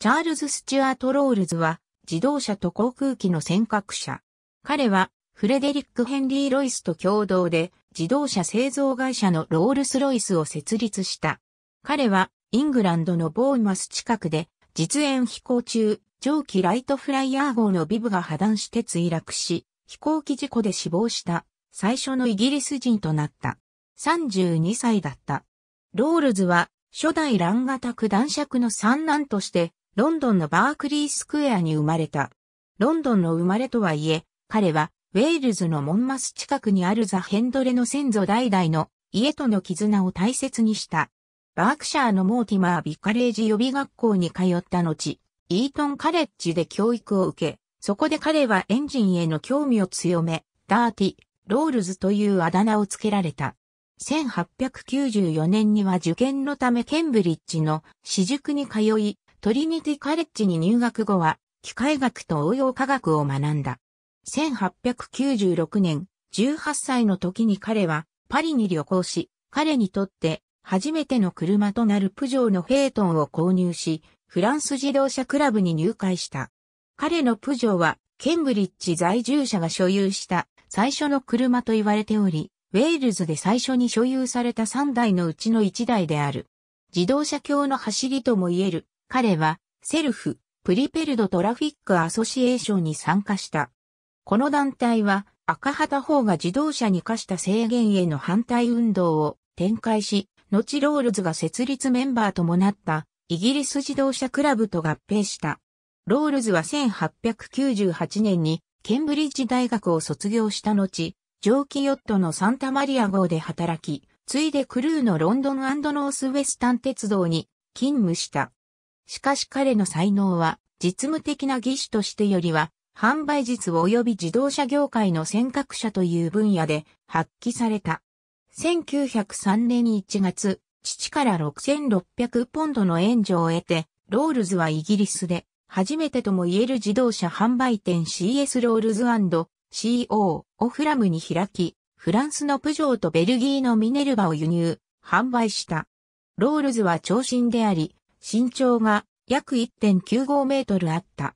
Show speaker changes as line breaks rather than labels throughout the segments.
チャールズ・スチュアート・ロールズは自動車と航空機の尖閣者。彼はフレデリック・ヘンリー・ロイスと共同で自動車製造会社のロールス・ロイスを設立した。彼はイングランドのボーマス近くで実演飛行中、蒸気ライトフライヤー号のビブが破断して墜落し、飛行機事故で死亡した最初のイギリス人となった。32歳だった。ロールズは初代ラン型九段尺の三男としてロンドンのバークリースクエアに生まれた。ロンドンの生まれとはいえ、彼はウェールズのモンマス近くにあるザ・ヘンドレの先祖代々の家との絆を大切にした。バークシャーのモーティマー・ビカレージ予備学校に通った後、イートンカレッジで教育を受け、そこで彼はエンジンへの興味を強め、ダーティ、ロールズというあだ名を付けられた。1894年には受験のためケンブリッジの私塾に通い、トリニティカレッジに入学後は、機械学と応用科学を学んだ。1896年、18歳の時に彼はパリに旅行し、彼にとって初めての車となるプジョーのフェイトンを購入し、フランス自動車クラブに入会した。彼のプジョーは、ケンブリッジ在住者が所有した最初の車と言われており、ウェールズで最初に所有された3台のうちの1台である。自動車橋の走りとも言える彼は、セルフ、プリペルドトラフィックアソシエーションに参加した。この団体は、赤旗法が自動車に課した制限への反対運動を展開し、後ロールズが設立メンバーともなったイギリス自動車クラブと合併した。ロールズは1898年にケンブリッジ大学を卒業した後、蒸気ヨットのサンタマリア号で働き、ついでクルーのロンドンノースウェスタン鉄道に勤務した。しかし彼の才能は、実務的な技師としてよりは、販売術及び自動車業界の尖閣者という分野で発揮された。1903年1月、父から6600ポンドの援助を得て、ロールズはイギリスで、初めてとも言える自動車販売店 CS ロールズ &CO をフラムに開き、フランスのプジョーとベルギーのミネルバを輸入、販売した。ロールズは長身であり、身長が約1.95メートルあった。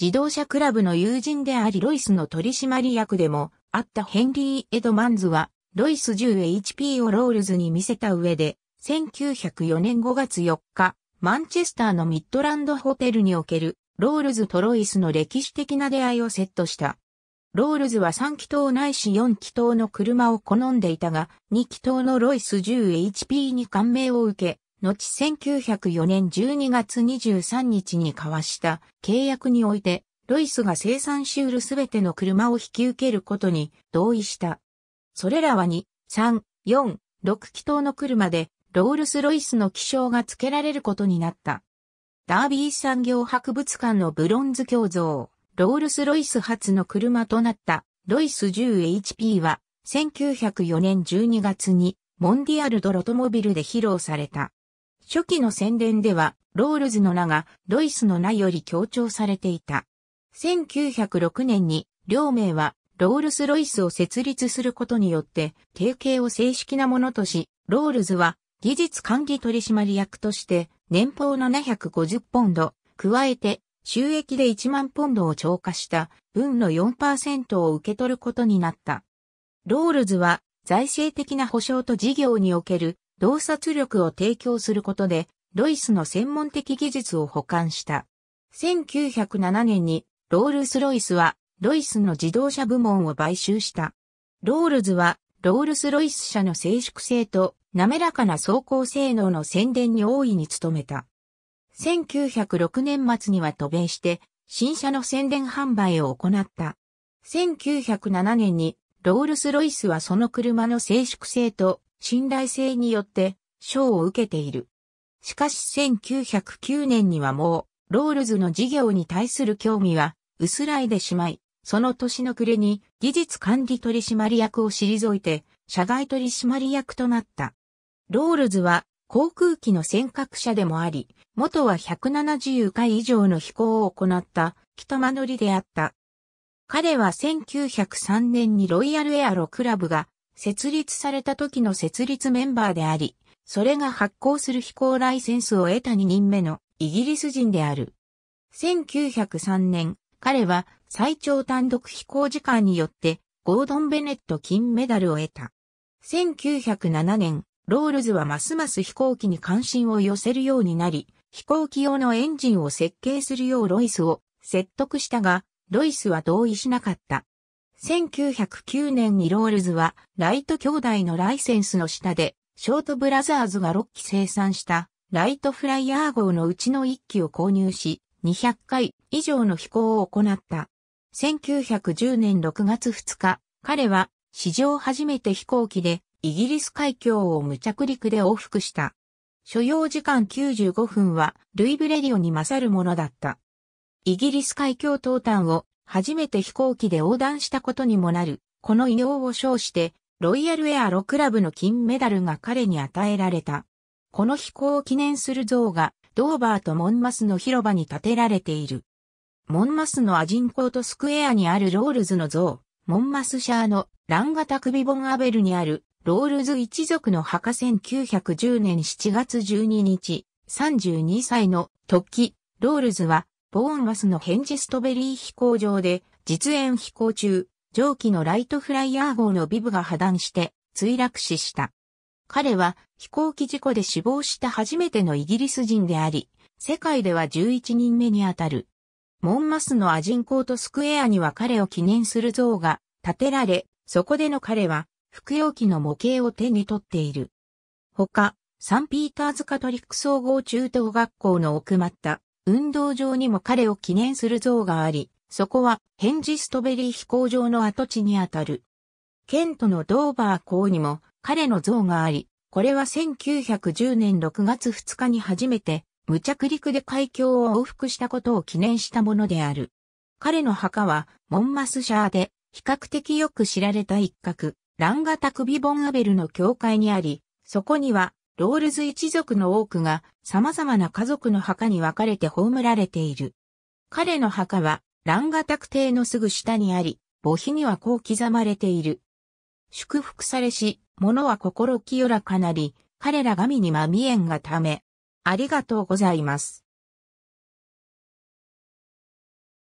自動車クラブの友人でありロイスの取締役でもあったヘンリー・エドマンズは、ロイス 10HP をロールズに見せた上で、1904年5月4日、マンチェスターのミッドランドホテルにおけるロールズとロイスの歴史的な出会いをセットした。ロールズは3気筒ないし4気筒の車を好んでいたが、2気筒のロイス 10HP に感銘を受け、後1904年12月23日に交わした契約において、ロイスが生産しうるすべての車を引き受けることに同意した。それらは2、3、4、6気筒の車で、ロールス・ロイスの気象が付けられることになった。ダービー産業博物館のブロンズ鏡像、ロールス・ロイス初の車となったロイス 10HP は1904年12月にモンディアルドロトモビルで披露された。初期の宣伝では、ロールズの名がロイスの名より強調されていた。1906年に、両名はロールス・ロイスを設立することによって、提携を正式なものとし、ロールズは技術管理取締役として、年俸750ポンド、加えて収益で1万ポンドを超過した分の4%を受け取ることになった。ロールズは財政的な保障と事業における洞察力を提供することで、ロイスの専門的技術を補完した。1907年にロールス・ロイスはロイスの自動車部門を買収した。ロールズはロールス・ロイス社の静粛性と滑らかな走行性能の宣伝に大いに努めた。1906年末には渡米して新車の宣伝販売を行った。1907年にロールス・ロイスはその車の静粛性と信頼性によって賞を受けている。しかし1909年にはもう、ロールズの事業に対する興味は薄らいでしまい、その年の暮れに技術管理取締役を退いて、社外取締役となった。ロールズは航空機の尖閣者でもあり、元は170回以上の飛行を行った北間乗りであった。彼は1903年にロイヤルエアロクラブが設立された時の設立メンバーであり、それが発行する飛行ライセンスを得た2人目のイギリス人である。1903年、彼は最長単独飛行時間によってゴードン・ベネット金メダルを得た。1907年、ロールズはますます飛行機に関心を寄せるようになり、飛行機用のエンジンを設計するようロイスを説得したが、ロイスは同意しなかった。1909年にロールズは、ライト兄弟のライセンスの下で、ショートブラザーズが6機生産したライトフライヤー号のうちの1機を購入し、200回以上の飛行を行った。1910年6月2日、彼は史上初めて飛行機でイギリス海峡を無着陸で往復した。所要時間95分はルイブレディオに勝るものだった。イギリス海峡東端を初めて飛行機で横断したことにもなる、この異名を称して、ロイヤルエアロクラブの金メダルが彼に与えられた。この飛行を記念する像が、ドーバーとモンマスの広場に建てられている。モンマスのアジンコートスクエアにあるロールズの像、モンマスシャーのランガタクビボンアベルにあるロールズ一族の墓1910年7月12日、32歳の時、ロールズはボーンマスのヘンジストベリー飛行場で、実演飛行中、蒸気のライトフライヤー号のビブが破断して、墜落死した。彼は飛行機事故で死亡した初めてのイギリス人であり、世界では11人目にあたる。モンマスのアジンコートスクエアには彼を記念する像が建てられ、そこでの彼は服用機の模型を手に取っている。他、サンピーターズカトリック総合中等学校の奥まった運動場にも彼を記念する像があり、そこはヘンジストベリー飛行場の跡地にあたる。ケントのドーバー港にも彼の像があり、これは1910年6月2日に初めて無着陸で海峡を往復したことを記念したものである。彼の墓はモンマスシャーで比較的よく知られた一角、ランガタクビボンアベルの教会にあり、そこにはロールズ一族の多くが様々な家族の墓に分かれて葬られている。彼の墓はランガタク邸のすぐ下にあり、墓碑にはこう刻まれている。祝福されし、者は心清らかなり、彼ら神にまみえんがため。ありがとうございます。